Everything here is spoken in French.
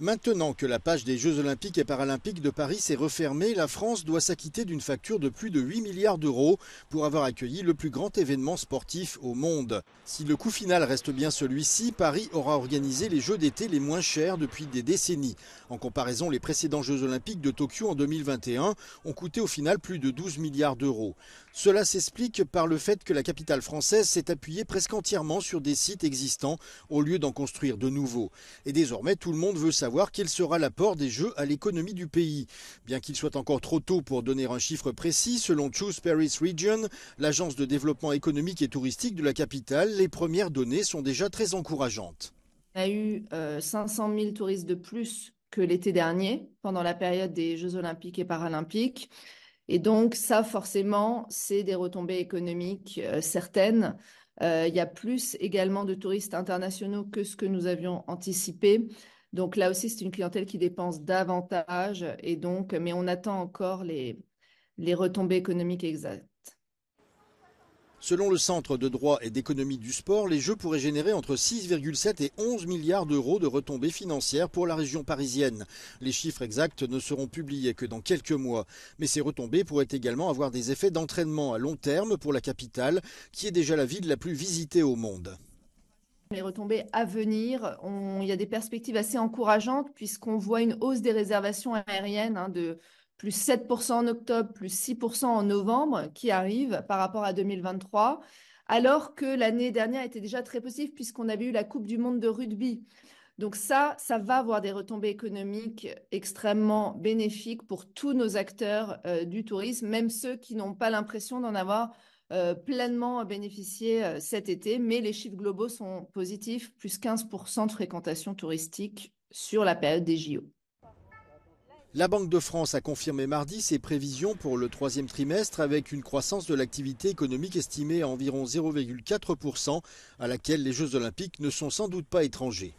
Maintenant que la page des Jeux Olympiques et Paralympiques de Paris s'est refermée, la France doit s'acquitter d'une facture de plus de 8 milliards d'euros pour avoir accueilli le plus grand événement sportif au monde. Si le coût final reste bien celui-ci, Paris aura organisé les Jeux d'été les moins chers depuis des décennies. En comparaison, les précédents Jeux Olympiques de Tokyo en 2021 ont coûté au final plus de 12 milliards d'euros. Cela s'explique par le fait que la capitale française s'est appuyée presque entièrement sur des sites existants au lieu d'en construire de nouveaux. Et désormais, tout le monde veut savoir quel sera l'apport des jeux à l'économie du pays. Bien qu'il soit encore trop tôt pour donner un chiffre précis, selon Choose Paris Region, l'agence de développement économique et touristique de la capitale, les premières données sont déjà très encourageantes. On a eu 500 euh, 000 touristes de plus que l'été dernier, pendant la période des Jeux olympiques et paralympiques. Et donc ça, forcément, c'est des retombées économiques euh, certaines. Euh, il y a plus également de touristes internationaux que ce que nous avions anticipé. Donc là aussi, c'est une clientèle qui dépense davantage, et donc, mais on attend encore les, les retombées économiques exactes. Selon le Centre de droit et d'économie du sport, les Jeux pourraient générer entre 6,7 et 11 milliards d'euros de retombées financières pour la région parisienne. Les chiffres exacts ne seront publiés que dans quelques mois. Mais ces retombées pourraient également avoir des effets d'entraînement à long terme pour la capitale, qui est déjà la ville la plus visitée au monde. Les retombées à venir, on, il y a des perspectives assez encourageantes puisqu'on voit une hausse des réservations aériennes hein, de plus 7% en octobre, plus 6% en novembre qui arrive par rapport à 2023, alors que l'année dernière était déjà très positive puisqu'on avait eu la Coupe du Monde de rugby. Donc ça, ça va avoir des retombées économiques extrêmement bénéfiques pour tous nos acteurs euh, du tourisme, même ceux qui n'ont pas l'impression d'en avoir euh, pleinement bénéficié euh, cet été, mais les chiffres globaux sont positifs, plus 15% de fréquentation touristique sur la période des JO. La Banque de France a confirmé mardi ses prévisions pour le troisième trimestre avec une croissance de l'activité économique estimée à environ 0,4%, à laquelle les Jeux olympiques ne sont sans doute pas étrangers.